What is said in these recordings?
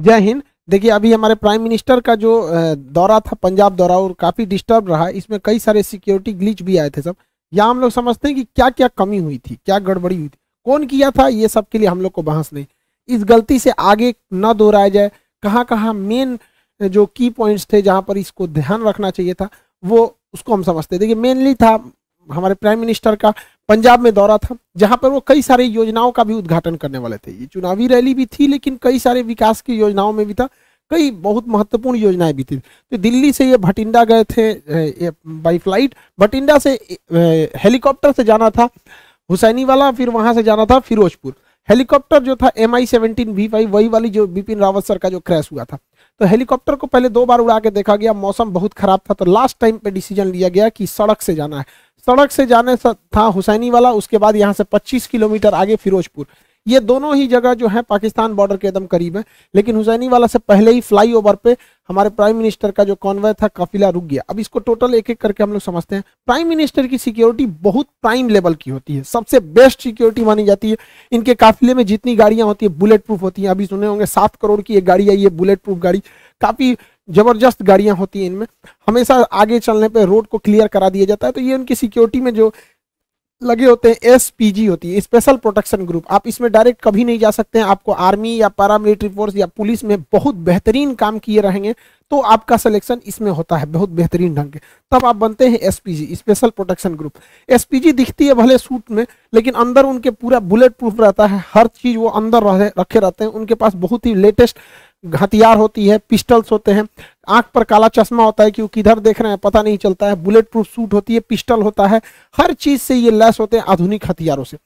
जय हिंद देखिए अभी हमारे प्राइम मिनिस्टर का जो दौरा था पंजाब दौरा और काफ़ी डिस्टर्ब रहा इसमें कई सारे सिक्योरिटी ग्लिच भी आए थे सब यहाँ हम लोग समझते हैं कि क्या क्या कमी हुई थी क्या गड़बड़ी हुई थी कौन किया था ये सब के लिए हम लोग को बहस नहीं इस गलती से आगे न दोहराया जाए कहाँ कहाँ मेन जो की पॉइंट्स थे जहाँ पर इसको ध्यान रखना चाहिए था वो उसको हम समझते देखिए मेनली था हमारे प्राइम मिनिस्टर का पंजाब में दौरा था जहां पर वो कई सारे योजनाओं का भी उद्घाटन करने वाले थे ये चुनावी रैली भी थी लेकिन कई सारे विकास की योजनाओं में भी था कई बहुत महत्वपूर्ण योजनाएं भी थी तो दिल्ली से ये भटिंडा गए थे बाई फ्लाइट भटिंडा से हेलीकॉप्टर से जाना था हुसैनी वाला फिर वहां से जाना था फिरोजपुर हेलीकॉप्टर जो था M I seventeen V five वही वाली जो बिपिन रावत सर का जो क्रैश हुआ था तो हेलीकॉप्टर को पहले दो बार उड़ा के देखा गया मौसम बहुत खराब था तो लास्ट टाइम पे डिसीजन लिया गया कि सड़क से जाना है सड़क से जाने था हुसैनी वाला उसके बाद यहाँ से 25 किलोमीटर आगे फिरोजपुर ये दोनों ही जगह जो है पाकिस्तान बॉर्डर के एकदम करीब है लेकिन हुसैनी वाला से पहले ही फ्लाई ओवर पे हमारे प्राइम मिनिस्टर का जो कॉन्वय था काफिला रुक गया अब इसको टोटल एक एक करके हम लोग समझते हैं प्राइम मिनिस्टर की सिक्योरिटी बहुत प्राइम लेवल की होती है सबसे बेस्ट सिक्योरिटी मानी जाती है इनके काफिले में जितनी गाड़ियां होती है बुलेट प्रूफ होती हैं अभी सुने होंगे सात करोड़ की एक गाड़ी आई है बुलेट प्रूफ गाड़ी काफ़ी जबरदस्त गाड़ियां होती हैं इनमें हमेशा आगे चलने पर रोड को क्लियर करा दिया जाता है तो ये उनकी सिक्योरिटी में जो लगे होते हैं एस होती है स्पेशल प्रोटेक्शन ग्रुप आप इसमें डायरेक्ट कभी नहीं जा सकते हैं आपको आर्मी या पैरामिलिट्री फोर्स या पुलिस में बहुत बेहतरीन काम किए रहेंगे तो आपका सिलेक्शन इसमें होता है बहुत बेहतरीन ढंग के तब आप बनते हैं SPG special protection group SPG दिखती है भले सूट में लेकिन अंदर उनके पूरा बुलेट प्रूफ रहता है हर चीज़ वो अंदर रहे रखे रहते हैं उनके पास बहुत ही लेटेस्ट हथियार होती है पिस्टल्स होते हैं आंख पर काला चश्मा होता है कि वो किधर देख रहे हैं पता नहीं चलता है बुलेट प्रूफ सूट होती है पिस्टल होता है हर चीज़ से ये लैस होते हैं आधुनिक हथियारों से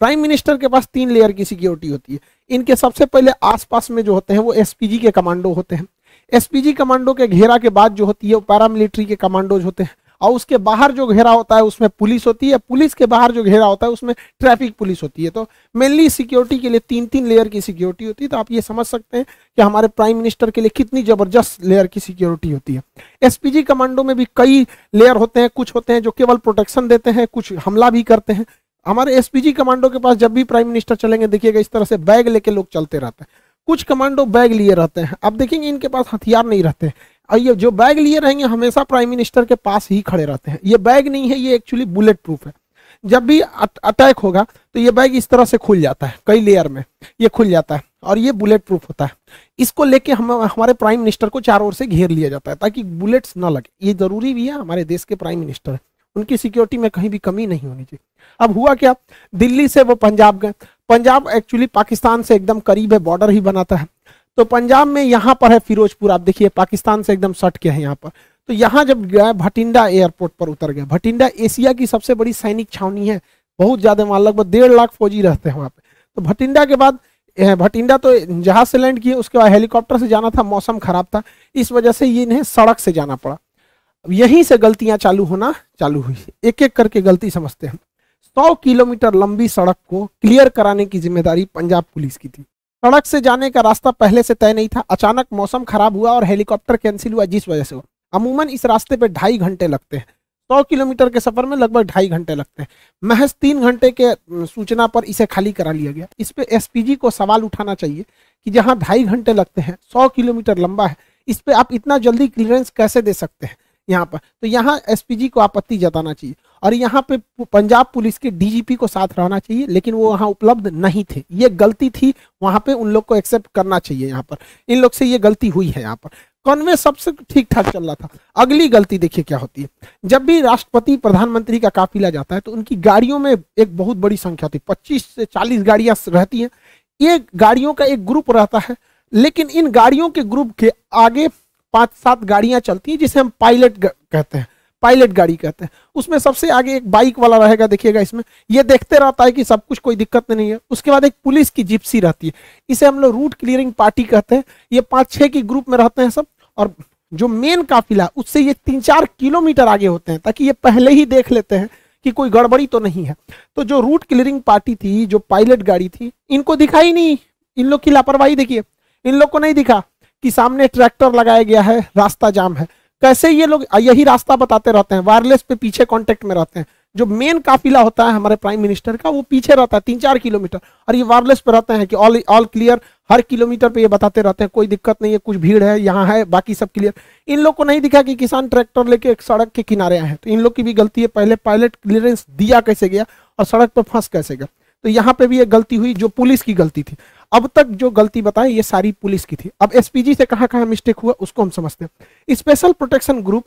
प्राइम मिनिस्टर के पास तीन लेयर की सिक्योरिटी होती है इनके सबसे पहले आसपास में जो होते हैं वो एस के कमांडो होते हैं एसपीजी कमांडो के घेरा के बाद जो होती है वो पैरामिलिट्री के कमांडोज होते हैं और उसके बाहर जो घेरा होता है उसमें पुलिस होती है पुलिस के बाहर जो घेरा होता है उसमें ट्रैफिक पुलिस होती है तो मेनली सिक्योरिटी के लिए तीन तीन लेयर की सिक्योरिटी होती है तो आप ये समझ सकते हैं कि हमारे प्राइम मिनिस्टर के लिए कितनी ज़बरदस्त लेयर की सिक्योरिटी होती है एसपीजी कमांडो में भी कई लेयर होते हैं कुछ होते हैं जो केवल प्रोटेक्शन देते हैं कुछ हमला भी करते हैं हमारे एसपीजी कमांडो के पास जब भी प्राइम मिनिस्टर चलेंगे देखिएगा इस तरह से बैग लेके लोग चलते रहते हैं कुछ कमांडो बैग लिए रहते हैं आप देखेंगे इनके पास हथियार नहीं रहते ये जो बैग लिए रहेंगे हमेशा प्राइम मिनिस्टर के पास ही खड़े रहते हैं ये बैग नहीं है ये एक्चुअली बुलेट प्रूफ है जब भी अटैक होगा तो ये बैग इस तरह से खुल जाता है कई लेयर में ये खुल जाता है और ये बुलेट प्रूफ होता है इसको लेके हम हमारे प्राइम मिनिस्टर को चारों ओर से घेर लिया जाता है ताकि बुलेट्स ना लगे ये जरूरी भी है हमारे देश के प्राइम मिनिस्टर उनकी सिक्योरिटी में कहीं भी कमी नहीं होनी चाहिए अब हुआ क्या दिल्ली से वो पंजाब गए पंजाब एक्चुअली पाकिस्तान से एकदम करीब है बॉर्डर ही बनाता है तो पंजाब में यहाँ पर है फिरोजपुर आप देखिए पाकिस्तान से एकदम सट के है यहाँ पर तो यहाँ जब गया भटिंडा एयरपोर्ट पर उतर गया भटिंडा एशिया की सबसे बड़ी सैनिक छावनी है बहुत ज़्यादा वहाँ लगभग डेढ़ लाख फौजी रहते हैं वहाँ पे तो भटिंडा के बाद भटिंडा तो जहाज से लैंड किए उसके बाद हेलीकॉप्टर से जाना था मौसम खराब था इस वजह से ये इन्हें सड़क से जाना पड़ा यहीं से गलतियां चालू होना चालू हुई एक एक करके गलती समझते हैं सौ किलोमीटर लंबी सड़क को क्लियर कराने की जिम्मेदारी पंजाब पुलिस की थी सड़क से जाने का रास्ता पहले से तय नहीं था अचानक मौसम खराब हुआ और हेलीकॉप्टर कैंसिल हुआ जिस वजह से वो अमूमन इस रास्ते पर ढाई घंटे लगते हैं सौ किलोमीटर के सफर में लगभग ढाई घंटे लगते हैं महज तीन घंटे के सूचना पर इसे खाली करा लिया गया इस पर एसपीजी को सवाल उठाना चाहिए कि जहाँ ढाई घंटे लगते हैं सौ किलोमीटर लंबा है इस पर आप इतना जल्दी क्लियरेंस कैसे दे सकते हैं यहाँ पर तो यहाँ एसपीजी को आपत्ति जताना चाहिए और यहाँ पे पंजाब पुलिस के डीजीपी को साथ रहना चाहिए लेकिन वो वहाँ उपलब्ध नहीं थे ये गलती थी वहाँ पे उन लोग को एक्सेप्ट करना चाहिए यहाँ पर इन लोग से ये गलती हुई है यहाँ पर कन्वे सबसे ठीक ठाक चल रहा था अगली गलती देखिए क्या होती है जब भी राष्ट्रपति प्रधानमंत्री का काफिला जाता है तो उनकी गाड़ियों में एक बहुत बड़ी संख्या होती है पच्चीस से चालीस गाड़ियाँ रहती हैं ये गाड़ियों का एक ग्रुप रहता है लेकिन इन गाड़ियों के ग्रुप के आगे पाँच सात गाड़ियाँ चलती हैं जिसे हम पायलट कहते हैं पायलट गाड़ी कहते हैं उसमें सबसे आगे एक बाइक वाला रहेगा देखिएगा इसमें ये देखते रहता है कि सब कुछ कोई दिक्कत नहीं है उसके बाद एक पुलिस की जिप्सी रहती है इसे हम लोग रूट क्लियरिंग पार्टी कहते हैं ये पाँच छः की ग्रुप में रहते हैं सब और जो मेन काफिला उससे ये तीन चार किलोमीटर आगे होते हैं ताकि ये पहले ही देख लेते हैं कि कोई गड़बड़ी तो नहीं है तो जो रूट क्लियरिंग पार्टी थी जो पायलट गाड़ी थी इनको दिखाई नहीं इन लोग की लापरवाही देखिए इन लोग को नहीं दिखा कि सामने ट्रैक्टर लगाया गया है रास्ता जाम है कैसे ये लोग यही रास्ता बताते रहते हैं वायरलेस पे पीछे कॉन्टेक्ट में रहते हैं जो मेन काफिला होता है हमारे प्राइम मिनिस्टर का वो पीछे रहता है तीन चार किलोमीटर और ये वायरलेस पे रहते हैं कि ऑल ऑल क्लियर हर किलोमीटर पे ये बताते रहते हैं कोई दिक्कत नहीं है कुछ भीड़ है यहाँ है बाकी सब क्लियर इन लोग को नहीं दिखा कि किसान ट्रैक्टर लेके एक सड़क के किनारे आए हैं तो इन लोग की भी गलती है पहले पायलट क्लियरेंस दिया कैसे गया और सड़क पर फंस कैसे गया तो यहाँ पे भी एक गलती हुई जो पुलिस की गलती थी अब तक जो गलती बताएं ये सारी पुलिस की थी अब एसपीजी से कहा मिस्टेक हुआ उसको हम समझते हैं स्पेशल प्रोटेक्शन ग्रुप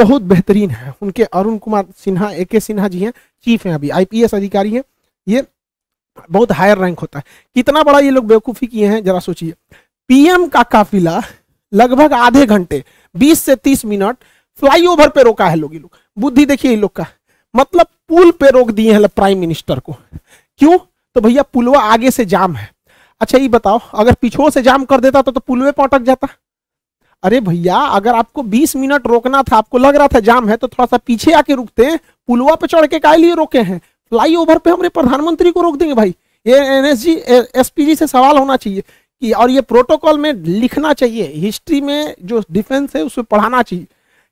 बहुत बेहतरीन है उनके अरुण कुमार सिन्हा ए के सिन्हा जी हैं चीफ हैं अभी आईपीएस अधिकारी हैं ये बहुत हायर रैंक होता है कितना बड़ा ये लोग बेवकूफ़ी किए हैं जरा सोचिए पीएम का काफिला लगभग आधे घंटे 20 से 30 मिनट फ्लाईओवर पे रोका है लोग लोग बुद्धि देखिए ये लोग का मतलब पुल पे रोक दिए हैं प्राइम मिनिस्टर को क्यों तो भैया पुलवा आगे से जाम है अच्छा ये बताओ अगर पीछों से जाम कर देता तो, तो पुल में पटक जाता अरे भैया अगर आपको 20 मिनट रोकना था आपको लग रहा था जाम है तो थोड़ा सा पीछे आके रुकते हैं पुलवा पे चढ़ के काय लिए रोके हैं फ्लाई ओवर पे हमारे प्रधानमंत्री को रोक देंगे भाई ये एन एस से सवाल होना चाहिए कि और ये प्रोटोकॉल में लिखना चाहिए हिस्ट्री में जो डिफेंस है उसमें पढ़ाना चाहिए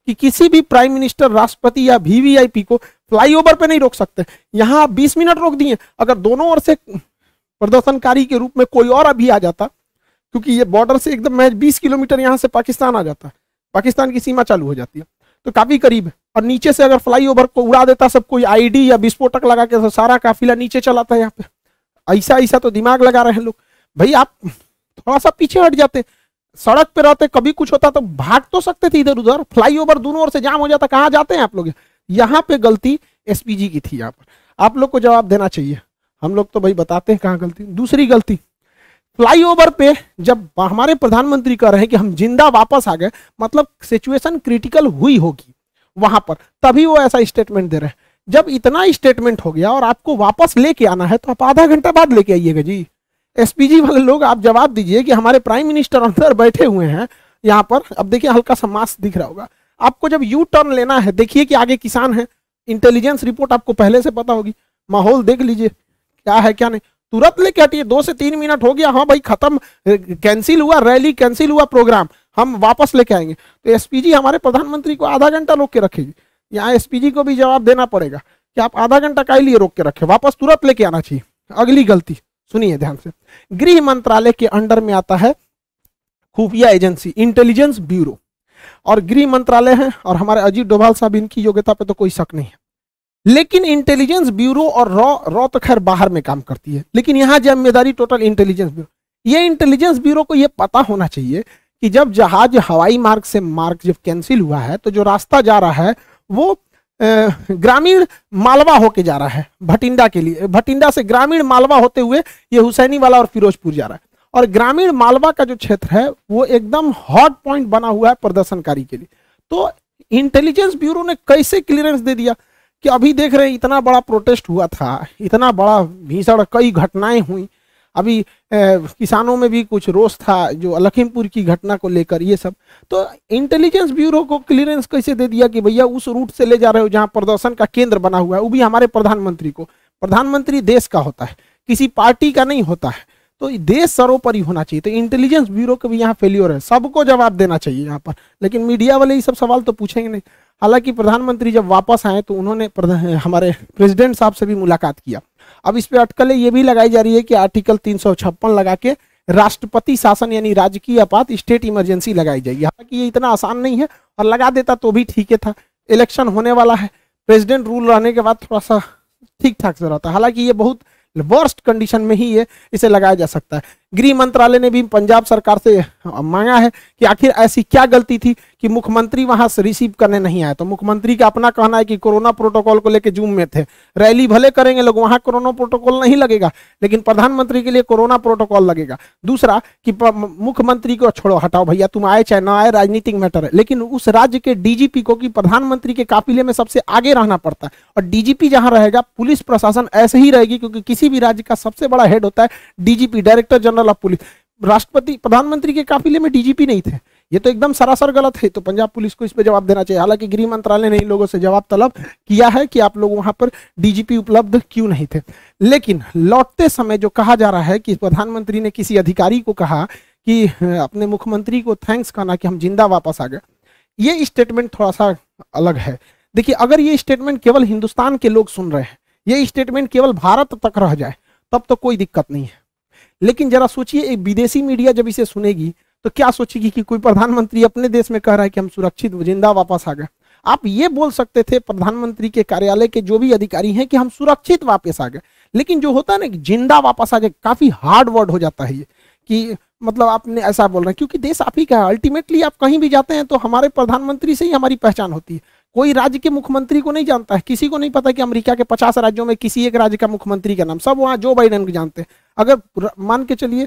कि किसी भी प्राइम मिनिस्टर राष्ट्रपति या वीवीआईपी को फ्लाईओवर पे नहीं रोक सकते यहाँ 20 मिनट रोक दिए अगर दोनों ओर से प्रदर्शनकारी के रूप में कोई और अभी आ जाता क्योंकि ये बॉर्डर से एकदम मैच बीस किलोमीटर यहाँ से पाकिस्तान आ जाता है पाकिस्तान की सीमा चालू हो जाती है तो काफ़ी करीब है और नीचे से अगर ओवर को उड़ा देता सब कोई आईडी या विस्फोटक लगा के तो सारा काफिला नीचे चलाता है यहाँ पे ऐसा ऐसा तो दिमाग लगा रहे हैं लोग भाई आप थोड़ा सा पीछे हट जाते सड़क पे रहते कभी कुछ होता तो भाग तो सकते थे इधर उधर फ्लाईओवर दोनों ओर से जाम हो जाता कहाँ जाते हैं आप लोग यहाँ पे गलती एसपीजी की थी यहाँ पर आप लोग को जवाब देना चाहिए हम लोग तो भाई बताते हैं कहाँ गलती दूसरी गलती फ्लाईओवर पे जब हमारे प्रधानमंत्री कह रहे हैं कि हम जिंदा वापस आ गए मतलब सिचुएशन क्रिटिकल हुई होगी वहां पर तभी वो ऐसा स्टेटमेंट दे रहे हैं जब इतना स्टेटमेंट हो गया और आपको वापस लेके आना है तो आप आधा घंटा बाद लेके आइएगा जी एसपीजी वाले लोग आप जवाब दीजिए कि हमारे प्राइम मिनिस्टर अंदर बैठे हुए हैं यहाँ पर अब देखिए हल्का सा मास्क दिख रहा होगा आपको जब यू टर्न लेना है देखिए कि आगे किसान है इंटेलिजेंस रिपोर्ट आपको पहले से पता होगी माहौल देख लीजिए क्या है क्या नहीं तुरंत लेके हटिए दो से तीन मिनट हो गया हाँ भाई खत्म कैंसिल हुआ रैली कैंसिल हुआ प्रोग्राम हम वापस लेके आएंगे तो एसपीजी हमारे प्रधानमंत्री को आधा घंटा रोक के रखेगी यहाँ एसपीजी को भी जवाब देना पड़ेगा कि आप आधा घंटा का लिए रोक के रखे वापस तुरंत लेके आना चाहिए अगली गलती सुनिए ध्यान से गृह मंत्रालय के अंडर में आता है खुफिया एजेंसी इंटेलिजेंस ब्यूरो और गृह मंत्रालय है और हमारे अजीत डोभाल साहब इनकी योग्यता पे तो कोई शक नहीं है लेकिन इंटेलिजेंस ब्यूरो और रॉ रॉ तो खैर बाहर में काम करती है लेकिन यहाँ जिम्मेदारी टोटल इंटेलिजेंस ब्यूरो ये इंटेलिजेंस ब्यूरो को यह पता होना चाहिए कि जब जहाज हवाई मार्ग से मार्ग जब कैंसिल हुआ है तो जो रास्ता जा रहा है वो ग्रामीण मालवा होके जा रहा है भटिंडा के लिए भटिंडा से ग्रामीण मालवा होते हुए ये हुसैनी वाला और फिरोजपुर जा रहा है और ग्रामीण मालवा का जो क्षेत्र है वो एकदम हॉट पॉइंट बना हुआ है प्रदर्शनकारी के लिए तो इंटेलिजेंस ब्यूरो ने कैसे क्लियरेंस दे दिया कि अभी देख रहे इतना बड़ा प्रोटेस्ट हुआ था इतना बड़ा भीषण कई घटनाएं हुई अभी ए, किसानों में भी कुछ रोष था जो लखीमपुर की घटना को लेकर ये सब तो इंटेलिजेंस ब्यूरो को क्लियरेंस कैसे दे दिया कि भैया उस रूट से ले जा रहे हो जहाँ प्रदर्शन का केंद्र बना हुआ है वो भी हमारे प्रधानमंत्री को प्रधानमंत्री देश का होता है किसी पार्टी का नहीं होता है तो देश सर्वोपरि होना चाहिए तो इंटेलिजेंस ब्यूरो के भी यहाँ फेल्योर है सबको जवाब देना चाहिए यहाँ पर लेकिन मीडिया वाले ये सब सवाल तो पूछेंगे नहीं हालांकि प्रधानमंत्री जब वापस आए तो उन्होंने हमारे प्रेसिडेंट साहब से भी मुलाकात किया अब इस पर अटकलें ये भी लगाई जा रही है कि आर्टिकल तीन लगा के राष्ट्रपति शासन यानी राजकीय आपात स्टेट इमरजेंसी लगाई जाएगी हालांकि ये इतना आसान नहीं है और लगा देता तो भी ठीक है था इलेक्शन होने वाला है प्रेसिडेंट रूल रहने के बाद थोड़ा सा ठीक ठाक से रहता है हालांकि ये बहुत वर्स्ट कंडीशन में ही ये इसे लगाया जा सकता है गृह मंत्रालय ने भी पंजाब सरकार से मांगा है कि आखिर ऐसी क्या गलती थी कि मुख्यमंत्री वहां से रिसीव करने नहीं आए तो मुख्यमंत्री का अपना कहना है कि कोरोना प्रोटोकॉल को लेकर जूम में थे रैली भले करेंगे लोग वहां कोरोना प्रोटोकॉल नहीं लगेगा लेकिन प्रधानमंत्री के लिए कोरोना प्रोटोकॉल लगेगा दूसरा कि मुख्यमंत्री को छोड़ो हटाओ भैया तुम आए चाहे ना आए राजनीतिक मैटर है लेकिन उस राज्य के डीजीपी को कि प्रधानमंत्री के काफिले में सबसे आगे रहना पड़ता है और डीजीपी जहां रहेगा पुलिस प्रशासन ऐसे ही रहेगी क्योंकि किसी भी राज्य का सबसे बड़ा हेड होता है DGP director general general of police राष्ट्रपति प्रधानमंत्री के काफिले में डीजीपी नहीं थे ये तो एकदम सरासर गलत है तो पंजाब पुलिस को इस पर जवाब देना चाहिए हालांकि गृह मंत्रालय ने इन लोगों से जवाब तलब किया है कि आप लोग वहां पर डीजीपी उपलब्ध क्यों नहीं थे लेकिन लौटते समय जो कहा जा रहा है कि प्रधानमंत्री ने किसी अधिकारी को कहा कि अपने मुख्यमंत्री को थैंक्स कहना कि हम जिंदा वापस आ गए ये स्टेटमेंट थोड़ा सा अलग है देखिए अगर ये स्टेटमेंट केवल हिंदुस्तान के लोग सुन रहे हैं ये स्टेटमेंट केवल भारत तक रह जाए तब तो कोई दिक्कत नहीं है लेकिन जरा सोचिए एक विदेशी मीडिया जब इसे सुनेगी तो क्या सोचेगी कि कोई प्रधानमंत्री अपने देश में कह रहा है कि हम सुरक्षित जिंदा वापस आ गए आप ये बोल सकते थे प्रधानमंत्री के कार्यालय के जो भी अधिकारी हैं कि हम सुरक्षित वापस आ गए लेकिन जो होता है ना जिंदा वापस आ गए काफी हार्ड वर्ड हो जाता है ये कि मतलब आपने ऐसा बोल रहे हैं क्योंकि देश आप ही का है अल्टीमेटली आप कहीं भी जाते हैं तो हमारे प्रधानमंत्री से ही हमारी पहचान होती है कोई राज्य के मुख्यमंत्री को नहीं जानता है किसी को नहीं पता कि अमेरिका के पचास राज्यों में किसी एक राज्य का मुख्यमंत्री का नाम सब वहाँ जो बाइडन को जानते हैं अगर मान के चलिए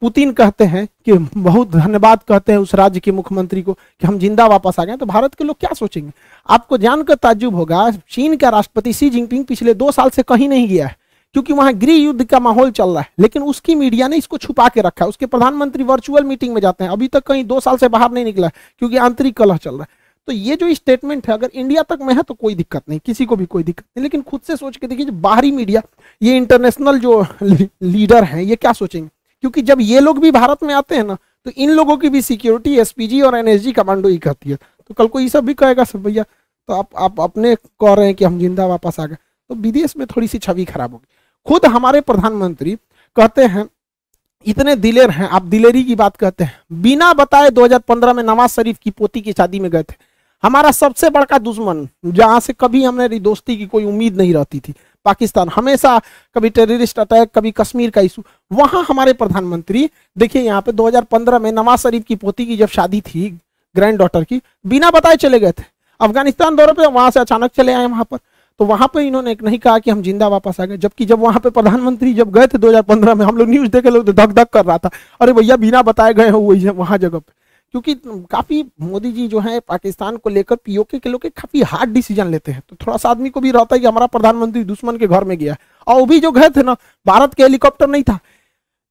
पुतिन कहते हैं कि बहुत धन्यवाद कहते हैं उस राज्य के मुख्यमंत्री को कि हम जिंदा वापस आ गए तो भारत के लोग क्या सोचेंगे आपको जानकर ताजुब होगा चीन का राष्ट्रपति शी जिनपिंग पिछले दो साल से कहीं नहीं गया है क्योंकि वहां गृह युद्ध का माहौल चल रहा है लेकिन उसकी मीडिया ने इसको छुपा के रखा है उसके प्रधानमंत्री वर्चुअल मीटिंग में जाते हैं अभी तक कहीं दो साल से बाहर नहीं निकला क्योंकि आंतरिक कलह चल रहा है तो ये जो स्टेटमेंट है अगर इंडिया तक में है तो कोई दिक्कत नहीं किसी को भी कोई दिक्कत नहीं लेकिन खुद से सोच के देखिए बाहरी मीडिया ये इंटरनेशनल जो लीडर हैं ये क्या सोचेंगे क्योंकि जब ये लोग भी भारत में आते हैं ना तो इन लोगों की भी सिक्योरिटी एसपीजी और एनएसजी कमांडो ही करती है तो कल को ये सब भी कहेगा सब भैया तो आप आप अपने कह रहे हैं कि हम जिंदा वापस आ गए तो विदेश में थोड़ी सी छवि खराब होगी खुद हमारे प्रधानमंत्री कहते हैं इतने दिलेर हैं आप दिलेरी की बात कहते हैं बिना बताए 2015 में नवाज शरीफ की पोती की शादी में गए थे हमारा सबसे बड़का दुश्मन जहाँ से कभी हमने दोस्ती की कोई उम्मीद नहीं रहती थी पाकिस्तान हमेशा कभी टेररिस्ट अटैक कभी कश्मीर का इशू वहाँ हमारे प्रधानमंत्री देखिए यहाँ पे 2015 में नवाज शरीफ की पोती की जब शादी थी ग्रैंड डॉटर की बिना बताए चले गए थे अफगानिस्तान दौरे पर वहाँ से अचानक चले आए वहाँ पर तो वहाँ पर इन्होंने एक नहीं कहा कि हम जिंदा वापस आ गए जबकि जब वहाँ पे प्रधानमंत्री जब गए थे दो में हम लोग न्यूज़ देखे लोग धक धक कर रहा था अरे भैया बिना बताए गए हो वही वहाँ जगह पे क्योंकि काफ़ी मोदी जी जो है पाकिस्तान को लेकर पीओके के लोग काफ़ी हार्ड डिसीजन लेते हैं तो थोड़ा सा आदमी को भी रहता है कि हमारा प्रधानमंत्री दुश्मन के घर में गया और वो भी जो गए थे ना भारत के हेलीकॉप्टर नहीं था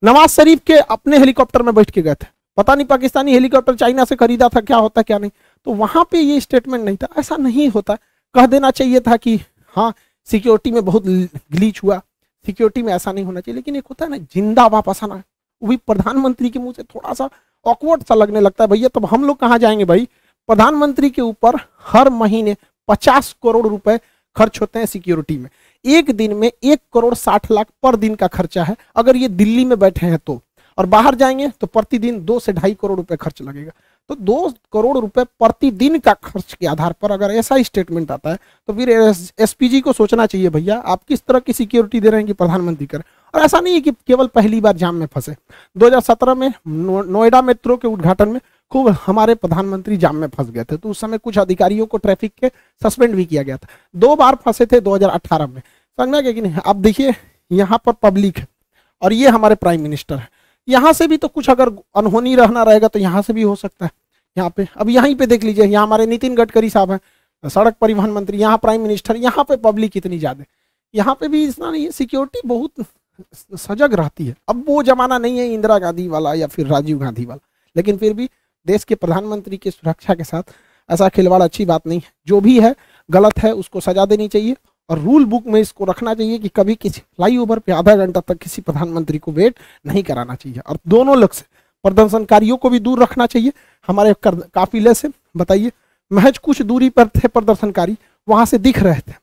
नवाज शरीफ के अपने हेलीकॉप्टर में बैठ के गए थे पता नहीं पाकिस्तानी हेलीकॉप्टर चाइना से खरीदा था क्या होता क्या नहीं तो वहाँ पे ये स्टेटमेंट नहीं था ऐसा नहीं होता कह देना चाहिए था कि हाँ सिक्योरिटी में बहुत ग्लीच हुआ सिक्योरिटी में ऐसा नहीं होना चाहिए लेकिन एक होता है ना जिंदा वापस आना वो भी प्रधानमंत्री के मुंह से थोड़ा सा ऑकवर्ड सा लगने लगता है भैया तब हम लोग कहाँ जाएंगे भाई प्रधानमंत्री के ऊपर हर महीने पचास करोड़ रुपए खर्च होते हैं सिक्योरिटी में एक दिन में एक करोड़ साठ लाख पर दिन का खर्चा है अगर ये दिल्ली में बैठे हैं तो और बाहर जाएंगे तो प्रतिदिन दो से ढाई करोड़ रुपए खर्च लगेगा तो दो करोड़ रुपए प्रतिदिन का खर्च के आधार पर अगर ऐसा स्टेटमेंट आता है तो फिर एसपीजी को सोचना चाहिए भैया आप किस तरह की सिक्योरिटी दे रहे हैं कि प्रधानमंत्री कर और ऐसा नहीं है कि केवल पहली बार जाम में फंसे 2017 में नोएडा मेट्रो के उद्घाटन में खूब हमारे प्रधानमंत्री जाम में फंस गए थे तो उस समय कुछ अधिकारियों को ट्रैफिक के सस्पेंड भी किया गया था दो बार फंसे थे 2018 में समझ में कि नहीं अब देखिए यहाँ पर पब्लिक है और ये हमारे प्राइम मिनिस्टर है यहाँ से भी तो कुछ अगर अनहोनी रहना रहेगा तो यहाँ से भी हो सकता है यहाँ पे अब यहीं पे देख लीजिए यहाँ हमारे नितिन गडकरी साहब हैं सड़क परिवहन मंत्री यहाँ प्राइम मिनिस्टर यहाँ पे पब्लिक इतनी ज़्यादा यहाँ पे भी इतना नहीं है सिक्योरिटी बहुत सजग रहती है अब वो जमाना नहीं है इंदिरा गांधी वाला या फिर राजीव गांधी वाला लेकिन फिर भी देश के प्रधानमंत्री की सुरक्षा के साथ ऐसा खिलवाड़ अच्छी बात नहीं है जो भी है गलत है उसको सजा देनी चाहिए और रूल बुक में इसको रखना चाहिए कि कभी किसी फ्लाई ओवर पे आधा घंटा तक किसी प्रधानमंत्री को वेट नहीं कराना चाहिए और दोनों लक्ष्य प्रदर्शनकारियों को भी दूर रखना चाहिए हमारे काफिले से बताइए महज कुछ दूरी पर थे प्रदर्शनकारी वहाँ से दिख रहे थे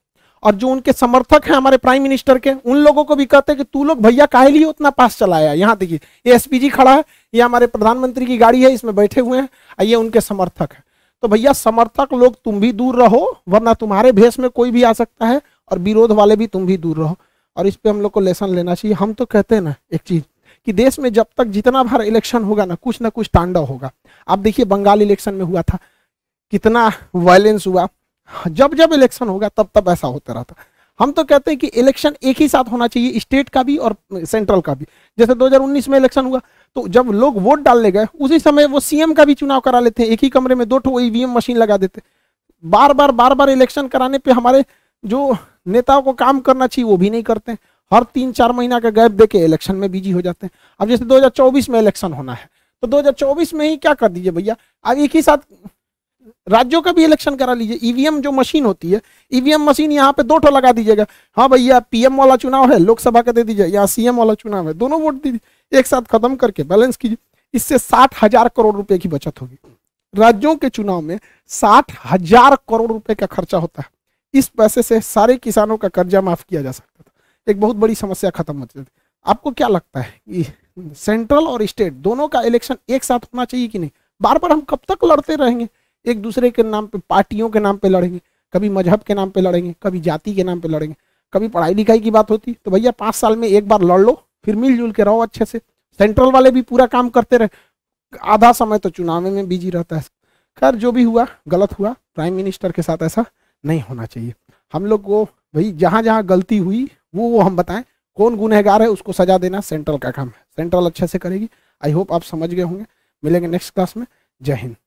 और जो उनके समर्थक हैं हमारे प्राइम मिनिस्टर के उन लोगों को भी कहते हैं कि तू लोग भैया काहे लिए उतना पास चलाया है यहाँ देखिए ये एसपीजी खड़ा है ये हमारे प्रधानमंत्री की गाड़ी है इसमें बैठे हुए हैं और ये उनके समर्थक है तो भैया समर्थक लोग तुम भी दूर रहो वरना तुम्हारे भेष में कोई भी आ सकता है और विरोध वाले भी तुम भी दूर रहो और इस पर हम लोग को लेसन लेना चाहिए हम तो कहते हैं ना एक चीज़ कि देश में जब तक जितना भार इलेक्शन होगा ना कुछ ना कुछ तांडव होगा आप देखिए बंगाल इलेक्शन में हुआ था कितना वायलेंस हुआ हाँ, जब जब इलेक्शन होगा तब तब ऐसा होता रहता हम तो कहते हैं कि इलेक्शन एक ही साथ होना चाहिए स्टेट का भी और सेंट्रल का भी जैसे 2019 में इलेक्शन हुआ तो जब लोग वोट डालने गए उसी समय वो सीएम का भी चुनाव करा लेते हैं एक ही कमरे में दो ठो ईवीएम e मशीन लगा देते बार बार बार बार इलेक्शन कराने पे हमारे जो नेताओं को काम करना चाहिए वो भी नहीं करते हर तीन चार महीना का गैप दे इलेक्शन में बिजी हो जाते हैं अब जैसे दो में इलेक्शन होना है तो दो में ही क्या कर दीजिए भैया अब एक ही साथ राज्यों का भी इलेक्शन करा लीजिए ईवीएम e जो मशीन होती है ईवीएम e मशीन यहाँ पे दो ठो लगा दीजिएगा हाँ भैया पीएम वाला चुनाव है लोकसभा का दे दीजिए या सीएम वाला चुनाव है दोनों वोट दीजिए एक साथ खत्म करके बैलेंस कीजिए इससे साठ हजार करोड़ रुपए की बचत होगी राज्यों के चुनाव में साठ हजार करोड़ रुपए का खर्चा होता है इस पैसे से सारे किसानों का कर्जा माफ किया जा सकता था एक बहुत बड़ी समस्या खत्म हो जाती आपको क्या लगता है कि सेंट्रल और स्टेट दोनों का इलेक्शन एक साथ होना चाहिए कि नहीं बार बार हम कब तक लड़ते रहेंगे एक दूसरे के नाम पे पार्टियों के नाम पे लड़ेंगे कभी मजहब के नाम पे लड़ेंगे कभी जाति के नाम पे लड़ेंगे कभी पढ़ाई लिखाई की बात होती तो भैया पाँच साल में एक बार लड़ लो फिर मिलजुल के रहो अच्छे से सेंट्रल वाले भी पूरा काम करते रहे आधा समय तो चुनाव में बिजी रहता है खैर जो भी हुआ गलत हुआ प्राइम मिनिस्टर के साथ ऐसा नहीं होना चाहिए हम लोग को भाई जहाँ जहाँ गलती हुई वो वो हम बताएं कौन गुनहगार है उसको सजा देना सेंट्रल का काम है सेंट्रल अच्छे से करेगी आई होप आप समझ गए होंगे मिलेंगे नेक्स्ट क्लास में जय हिंद